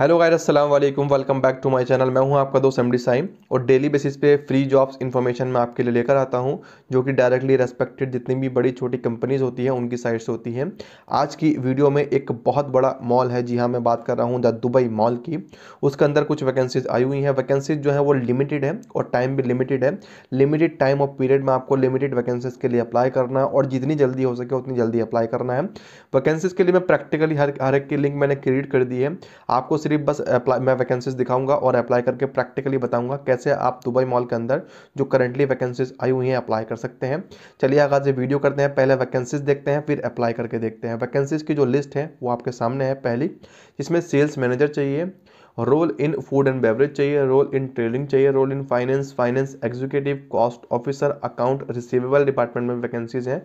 hello गायर अस्सलाम वालेकुम welcome back to my channel मैं हूं आपका दोस्त एमडी साइम और डेली बेसिस पे फ्री जॉब्स इन्फॉर्मेशन मैं आपके लिए लेकर आता हूं जो कि डायरेक्टली रेस्पेक्टेड जितनी भी बड़ी छोटी कंपनीज होती हैं उनकी साइड से होती हैं आज की वीडियो में एक बहुत बड़ा मॉल है जी हाँ मैं बात कर रहा हूँ द दुबई मॉल की उसके अंदर कुछ वैकेंसीज आई हुई हैं वैकेंसीज जो है वो लिमिटेड है और टाइम भी लिमिटेड है लिमिटेड टाइम और पीरियड में आपको लिमिटेड वैकेंसीज के लिए अप्लाई करना है और जितनी जल्दी हो सके उतनी जल्दी अप्लाई करना है वैकेंसीज के लिए मैं प्रैक्टिकली हर हर एक की लिंक मैंने क्रिएट कर दी है आपको सिर्फ बस अप्लाई मैं वैकेंसीज दिखाऊंगा और अप्लाई करके प्रैक्टिकली बताऊंगा कैसे आप दुबई मॉल के अंदर जो करेंटली वैकेंसीज आई हुई हैं अप्लाई कर सकते हैं चलिए आगाज ये वीडियो करते हैं पहले वैकेंसीज देखते हैं फिर अप्लाई करके देखते हैं वैकेंसीज की जो लिस्ट है वो आपके सामने है पहली जिसमें सेल्स मैनेजर चाहिए role in food and beverage चाहिए रोल इन ट्रेडिंग चाहिए role in finance finance executive cost officer account receivable department में वैकेंसीज हैं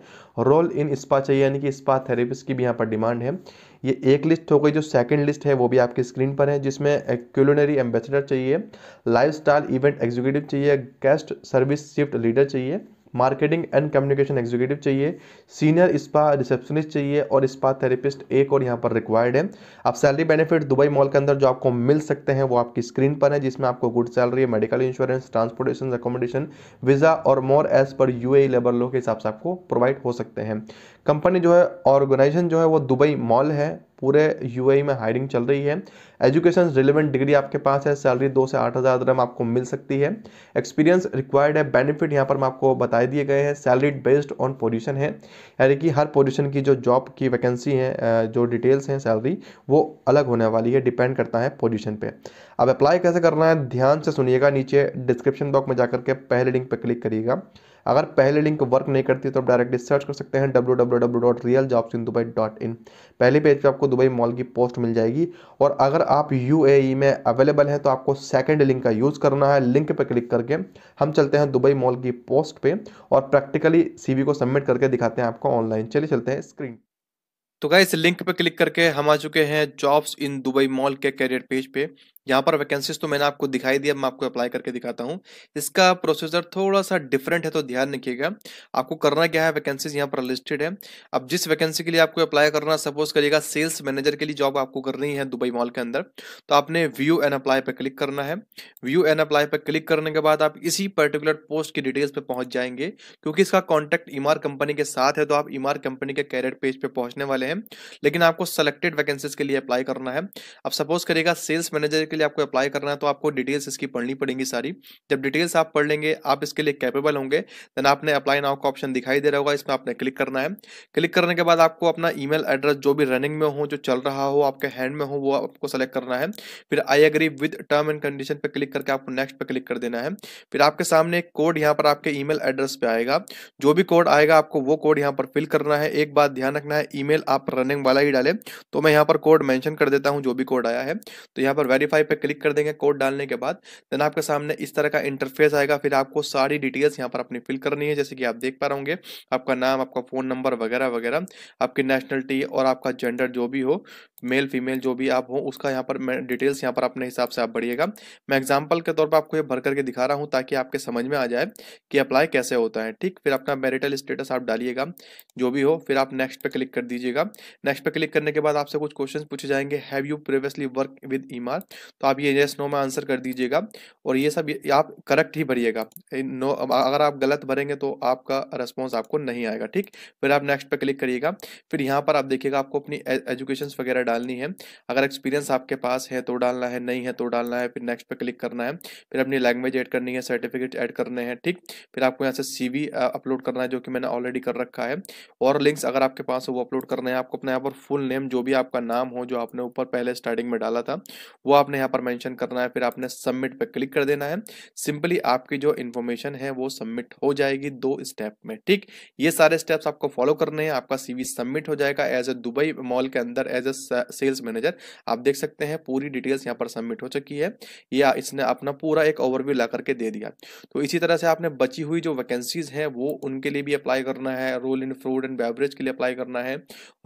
रोल इन स्पा चाहिए यानी कि स्पा थेरेपिस्ट की भी यहाँ पर डिमांड है ये एक लिस्ट हो गई जो सेकंड लिस्ट है वो भी आपकी स्क्रीन पर है जिसमें क्यूलिनरी एम्बेसडर चाहिए लाइफ इवेंट एग्जीक्यूटिव चाहिए गेस्ट सर्विस शिफ्ट लीडर चाहिए मार्केटिंग एंड कम्युनिकेशन एग्जीक्यूटिव चाहिए सीनियर स्पा रिसेप्शनिस्ट चाहिए और स्पा थेरेपिस्ट एक और यहाँ पर रिक्वायर्ड है अब सैलरी बेनिफिट दुबई मॉल के अंदर जो आपको मिल सकते हैं वो आपकी स्क्रीन पर है जिसमें आपको good salary medical insurance transportation accommodation visa और more as per you labour law के हिसाब से आपको प्रोवाइड हो सकते हैं कंपनी जो है ऑर्गेनाइजेशन जो है वो दुबई मॉल है पूरे यू e में हायरिंग चल रही है एजुकेशन रिलेवेंट डिग्री आपके पास है सैलरी दो से आठ हज़ार दरम आपको मिल सकती है एक्सपीरियंस रिक्वायर्ड है बेनिफिट यहाँ पर मैं आपको बताए दिए गए हैं सैलरी बेस्ड ऑन पोजिशन है यानी कि हर पोजिशन की जो जॉब की वैकेंसी है जो डिटेल्स हैं सैलरी वो अलग होने वाली है डिपेंड करता है पोजिशन पर अब अप्लाई कैसे करना है ध्यान से सुनिएगा नीचे डिस्क्रिप्शन बॉक्स में जाकर के पहले लिंक पर क्लिक करिएगा अगर पहले लिंक वर्क नहीं करती तो आप डायरेक्टली सर्च कर सकते हैं W W W dot real jobs in Dubai dot in पहले पेज पे आपको दुबई मॉल की पोस्ट मिल जाएगी और अगर आप यू e में अवेलेबल हैं तो आपको सेकेंड लिंक का यूज़ करना है लिंक पर क्लिक करके हम चलते हैं दुबई मॉल की पोस्ट पर और प्रैक्टिकली सी को सबमिट करके दिखाते हैं आपको ऑनलाइन चलिए चलते हैं स्क्रीन तो गाइस लिंक पे क्लिक करके हम आ चुके हैं जॉब्स इन दुबई मॉल के करियर पेज पे यहाँ पर वैकेंसीज तो मैंने आपको दिखाई दी अब मैं आपको अप्लाई करके दिखाता हूँ इसका प्रोसीजर थोड़ा सा डिफरेंट है तो ध्यान रखिएगा आपको करना क्या है वैकेंसीज यहाँ पर लिस्टेड है अब जिस वैकेंसी के लिए आपको अप्लाई करना सपोज करिएगा सेल्स मैनेजर के लिए जॉब आपको करनी है दुबई मॉल के अंदर तो आपने व्यू एन अप्लाई पर क्लिक करना है व्यू एन अप्लाई पर क्लिक करने के बाद आप इसी पर्टिकुलर पोस्ट की डिटेल्स पर पहुंच जाएंगे क्योंकि इसका कॉन्टैक्ट ईमार कंपनी के साथ है तो आप ईमार कंपनी के कैरियर पेज पर पहुंचने वाले हैं लेकिन आपको सेलेक्टेड वैकेंसीज के लिए अप्लाई करना है अब सपोज करिएगा सेल्स मैनेजर के लिए आपको अप्लाई करना है तो आपको डिटेल्स इसकी पढ़नी पड़ेंगी सारी जब डिटेल्स आप पढ़ लेंगे आप इसके लिए कैपेबल होंगे देन आपने अप्लाई नाउ का ऑप्शन दिखाई दे रहा होगा इसमें आपने क्लिक करना है क्लिक करने के बाद आपको अपना ईमेल एड्रेस जो भी रनिंग में हो जो चल रहा हो आपके हैंड में हो वो आपको सेलेक्ट करना है फिर I agree with term and condition पर क्लिक करके आपको नेक्स्ट पर क्लिक कर देना है फिर आपके सामने कोड यहाँ पर आपके ई एड्रेस पर आएगा जो भी कोड आएगा आपको वो कोड यहाँ पर फिल करना है एक बात ध्यान रखना है ईमेल आप रनिंग वाला ही डालें तो मैं यहाँ पर कोड मेंशन कर देता हूँ जो भी कोड आया है तो यहाँ पर वेरीफाई अप्लाई पे क्लिक कर देंगे कोड डालने के बाद देन आपके सामने इस तरह का इंटरफेस आएगा फिर आपको सारी डिटेल्स यहाँ पर अपनी फिल करनी है जैसे कि आप देख पा रहे होंगे आपका नाम आपका फ़ोन नंबर वगैरह वगैरह आपकी नेशनलिटी और आपका जेंडर जो भी हो मेल फीमेल जो भी आप हो उसका यहाँ पर डिटेल्स यहाँ पर अपने हिसाब से आप बढ़िएगा मैं एग्जाम्पल के तौर पर आपको ये भर करके दिखा रहा हूँ ताकि आपके समझ में आ जाए कि अप्लाई कैसे होता है ठीक फिर अपना मैरिटल स्टेटस आप डालिएगा जो भी हो फिर आप नेक्स्ट पे क्लिक कर दीजिएगा नेक्स्ट पे क्लिक करने के बाद आपसे कुछ क्वेश्चन पूछे जाएंगे have you previously work with ई तो आप ये येस नो में आंसर कर दीजिएगा और ये सब आप करेक्ट ही भरिएगा नो अगर आप गलत भरेंगे तो आपका रिस्पॉन्स आपको नहीं आएगा ठीक फिर आप नेक्स्ट पर क्लिक करिएगा फिर यहाँ पर आप देखिएगा आपको अपनी एजुकेशन वगैरह डालनी है अगर एक्सपीरियंस आपके पास है तो डालना है नहीं है तो डालना है फिर नेक्स्ट पे क्लिक करना है फिर अपनी लैंग्वेज ऐड करनी है सर्टिफिकेट ऐड करने हैं ठीक फिर आपको यहाँ से सी अपलोड करना है जो कि मैंने ऑलरेडी कर रखा है और लिंक्स अगर आपके पास हो वो अपलोड करना है आपको अपने यहाँ पर फुल नेम जो भी आपका नाम हो जो आपने ऊपर पहले स्टार्टिंग में डाला था वो आपने यहाँ पर मैंशन करना है फिर आपने सबमिट पर क्लिक कर देना है सिंपली आपकी जो इन्फॉर्मेशन है वो सबमिट हो जाएगी दो स्टेप में ठीक ये सारे स्टेप्स आपको फॉलो करने हैं आपका सीवी सबमिट हो जाएगा एज ए दुबई मॉल के अंदर एज ए सेल्स मैनेजर आप देख सकते हैं पूरी डिटेल्स यहाँ पर सबमिट हो चुकी है या इसने अपना पूरा एक ओवरव्यू ला करके दे दिया तो इसी तरह से आपने बची हुई जो वैकेंसीज हैं वो उनके लिए भी अप्लाई करना है role in food and beverage के लिए अप्लाई करना है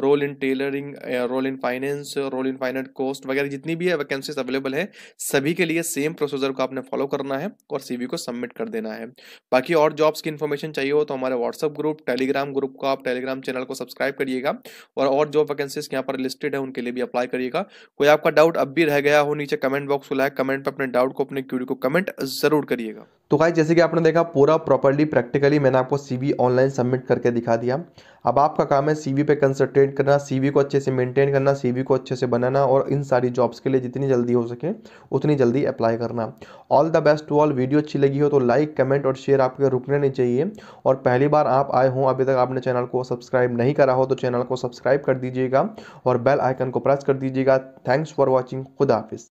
role in tailoring role in finance role in finance cost वगैरह जितनी भी है वैकेंसीज अवेलेबल है सभी के लिए सेम प्रोसीजर को आपने फॉलो करना है और सीवी को सबमिट कर देना है बाकी और जॉब्स की इन्फॉर्मेशन चाहिए हो तो हमारे व्हाट्सअप ग्रुप टेलीग्राम ग्रुप को आप टेलीग्राम चैनल को सब्सक्राइब करिएगा और और जॉब वैकेंसीज यहाँ पर लिस्टेड है उनके के लिए भी अप्लाई करिएगा कोई आपका डाउट अब भी रह गया हो नीचे कमेंट बॉक्स को लाइक कमेंट पर अपने डाउट को अपने क्यूरी को कमेंट जरूर करिएगा तो गाइज जैसे कि आपने देखा पूरा प्रॉपरली प्रैक्टिकली मैंने आपको सीवी ऑनलाइन सबमिट करके दिखा दिया अब आपका काम है सीवी पे कंसंट्रेट करना सीवी को अच्छे से मेंटेन करना सीवी को अच्छे से बनाना और इन सारी जॉब्स के लिए जितनी जल्दी हो सके उतनी जल्दी अप्लाई करना all the best to all video अच्छी लगी हो तो लाइक कमेंट और शेयर आपके रुकने नहीं चाहिए और पहली बार आप आए हों अभी तक आपने चैनल को सब्सक्राइब नहीं करा हो तो चैनल को सब्सक्राइब कर दीजिएगा और बेल आइकन को प्रेस कर दीजिएगा थैंक्स फॉर वॉचिंग खुदा हाफिज़